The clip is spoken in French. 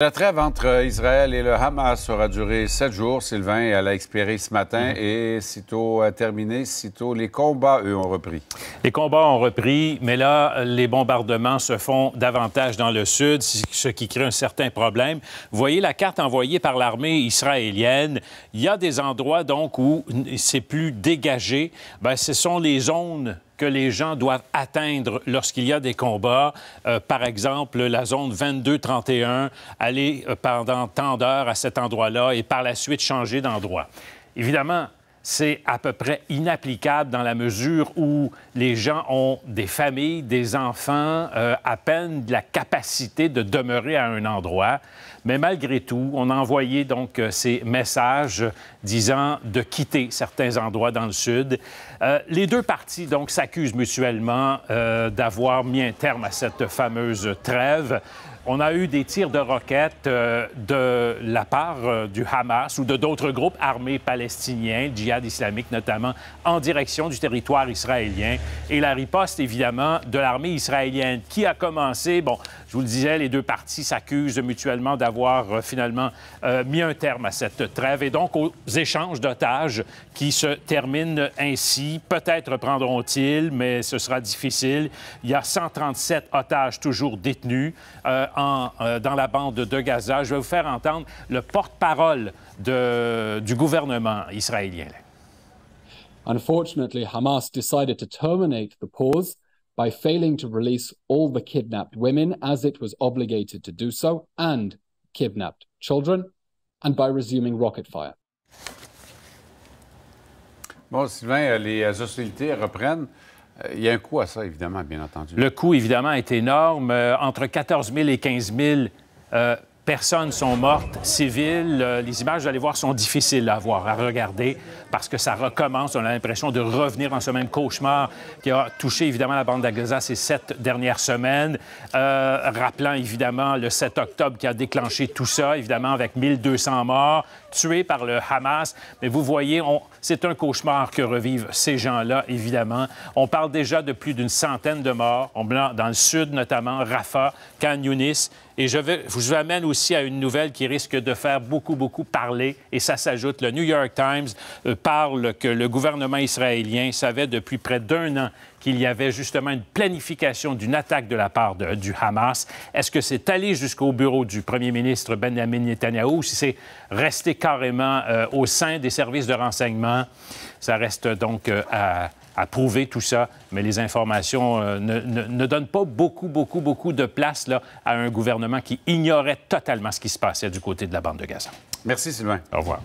La trêve entre Israël et le Hamas aura duré sept jours, Sylvain, elle a expiré ce matin. Mhm. Et sitôt euh, terminé, sitôt les combats, eux, ont repris. Les combats ont repris, mais là, les bombardements se font davantage dans le sud, ce qui crée un certain problème. Vous voyez la carte envoyée par l'armée israélienne. Il y a des endroits, donc, où c'est plus dégagé. Bien, ce sont les zones que les gens doivent atteindre lorsqu'il y a des combats. Euh, par exemple, la zone 22-31, aller euh, pendant tant d'heures à cet endroit-là et par la suite changer d'endroit. Évidemment, c'est à peu près inapplicable dans la mesure où les gens ont des familles, des enfants, euh, à peine la capacité de demeurer à un endroit. Mais malgré tout, on a envoyé donc euh, ces messages disant de quitter certains endroits dans le sud. Euh, les deux parties donc s'accusent mutuellement euh, d'avoir mis un terme à cette fameuse trêve. On a eu des tirs de roquettes de la part du Hamas ou de d'autres groupes armés palestiniens, djihad islamique notamment, en direction du territoire israélien. Et la riposte, évidemment, de l'armée israélienne qui a commencé, bon, je vous le disais, les deux parties s'accusent mutuellement d'avoir euh, finalement euh, mis un terme à cette trêve et donc aux échanges d'otages qui se terminent ainsi. Peut-être prendront ils mais ce sera difficile. Il y a 137 otages toujours détenus euh, dans la bande de Gaza. Je vais vous faire entendre le porte-parole du gouvernement israélien. Unfortunately, Hamas pause by failing to release all the kidnapped women as it was obligated to do so and kidnapped children, and by resuming rocket fire. Bon, Sylvain, les euh, hostilités reprennent. Euh, il y a un coût à ça, évidemment, bien entendu. Le coût, évidemment, est énorme. Euh, entre 14 000 et 15 000 euh, personnes sont mortes civiles. Euh, les images, vous allez voir, sont difficiles à voir, à regarder, parce que ça recommence. On a l'impression de revenir dans ce même cauchemar qui a touché évidemment la bande de Gaza ces sept dernières semaines, euh, rappelant évidemment le 7 octobre qui a déclenché tout ça, évidemment avec 1200 morts tués par le Hamas. Mais vous voyez, c'est un cauchemar que revivent ces gens-là, évidemment. On parle déjà de plus d'une centaine de morts, on... dans le sud notamment, Rafah, Khan Younis, et je, vous amène aussi à une nouvelle qui risque de faire beaucoup, beaucoup parler, et ça s'ajoute. Le New York Times euh, parle que le gouvernement israélien savait depuis près d'un an qu'il y avait justement une planification d'une attaque de la part du Hamas. Est-ce que c'est allé jusqu'au bureau du premier ministre Benjamin Netanyahu ou si c'est resté carrément euh, au sein des services de renseignement? Ça reste donc euh, à à prouver tout ça, mais les informations euh, ne, donnent pas beaucoup, beaucoup, beaucoup de place là, à un gouvernement qui ignorait totalement ce qui se passait du côté de la bande de gaz. Merci, Sylvain. Au revoir.